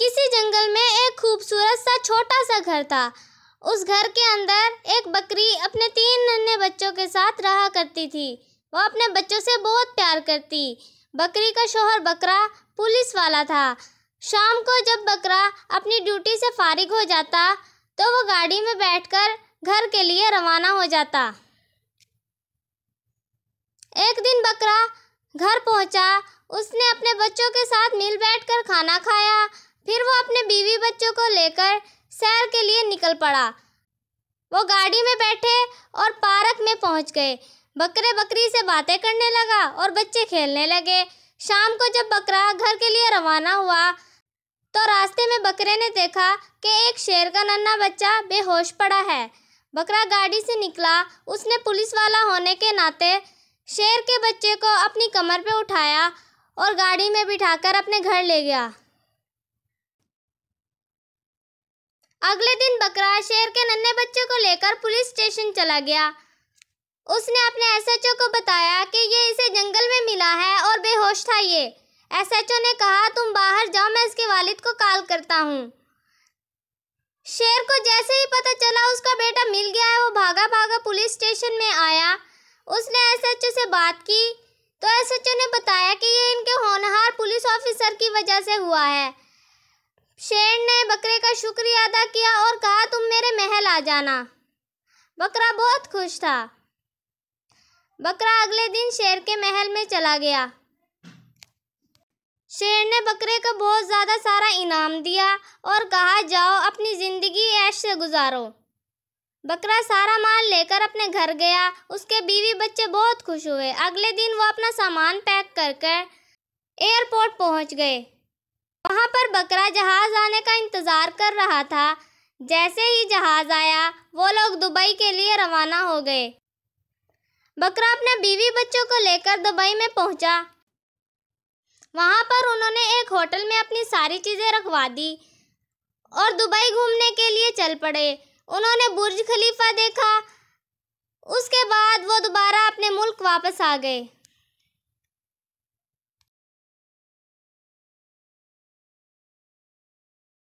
किसी जंगल में एक खूबसूरत सा छोटा सा घर था उस घर के अंदर एक बकरी अपने तीन नन्हे बच्चों के साथ रहा करती थी वह अपने बच्चों से बहुत प्यार करती बकरी का शोहर बकरा पुलिस वाला था शाम को जब बकरा अपनी ड्यूटी से फारिग हो जाता तो वह गाड़ी में बैठकर घर के लिए रवाना हो जाता एक दिन बकरा घर पहुंचा उसने अपने बच्चों के साथ मिल बैठकर खाना खाया फिर वो अपने बीवी बच्चों को लेकर सैर के लिए निकल पड़ा वो गाड़ी में बैठे और पार्क में पहुंच गए बकरे बकरी से बातें करने लगा और बच्चे खेलने लगे शाम को जब बकरा घर के लिए रवाना हुआ तो रास्ते में बकरे ने देखा कि एक शेर का नन्ना बच्चा बेहोश पड़ा है बकरा गाड़ी से निकला उसने पुलिस वाला होने के नाते शेर के बच्चे को अपनी कमर पे उठाया और गाड़ी में बिठाकर अपने घर ले गया अगले दिन बकरा शेर के नन्हे बच्चे को लेकर पुलिस स्टेशन चला गया उसने अपने एसएचओ को बताया कि ये इसे जंगल में मिला है और बेहोश था ये एसएचओ ने कहा तुम बाहर जाओ मैं इसके वालिद को कॉल करता हूँ शेर को जैसे ही पता चला उसका बेटा मिल गया है वो भागा भागा पुलिस स्टेशन में आया उसने एसएचओ से बात की तो एसएचओ ने बताया कि ये इनके होनहार पुलिस ऑफिसर की वजह से हुआ है शेर ने बकरे का शुक्रिया अदा किया और कहा तुम मेरे महल आ जाना बकरा बहुत खुश था बकरा अगले दिन शेर के महल में चला गया शेर ने बकरे को बहुत ज़्यादा सारा इनाम दिया और कहा जाओ अपनी ज़िंदगी ऐश से गुजारो बकरा सारा माल लेकर अपने घर गया उसके बीवी बच्चे बहुत खुश हुए अगले दिन वो अपना सामान पैक कर कर एयरपोर्ट पहुंच गए वहाँ पर बकरा जहाज आने का इंतज़ार कर रहा था जैसे ही जहाज आया वो लोग दुबई के लिए रवाना हो गए बकरा अपने बीवी बच्चों को लेकर दुबई में पहुंचा वहाँ पर उन्होंने एक होटल में अपनी सारी चीज़ें रखवा दी और दुबई घूमने के लिए चल पड़े उन्होंने बुर्ज खलीफा देखा उसके बाद वो दोबारा अपने मुल्क वापस आ गए